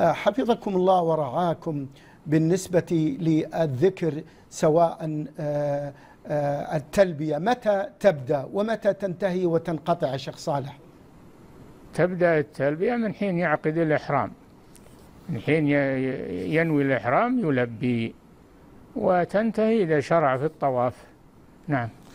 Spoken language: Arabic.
آه، حفظكم الله ورعاكم بالنسبة للذكر سواء آه، آه، التلبية متى تبدأ ومتى تنتهي وتنقطع شيخ صالح تبدأ التلبية من حين يعقد الإحرام من حين ينوي الإحرام يلبي وتنتهي إذا شرع في الطواف نعم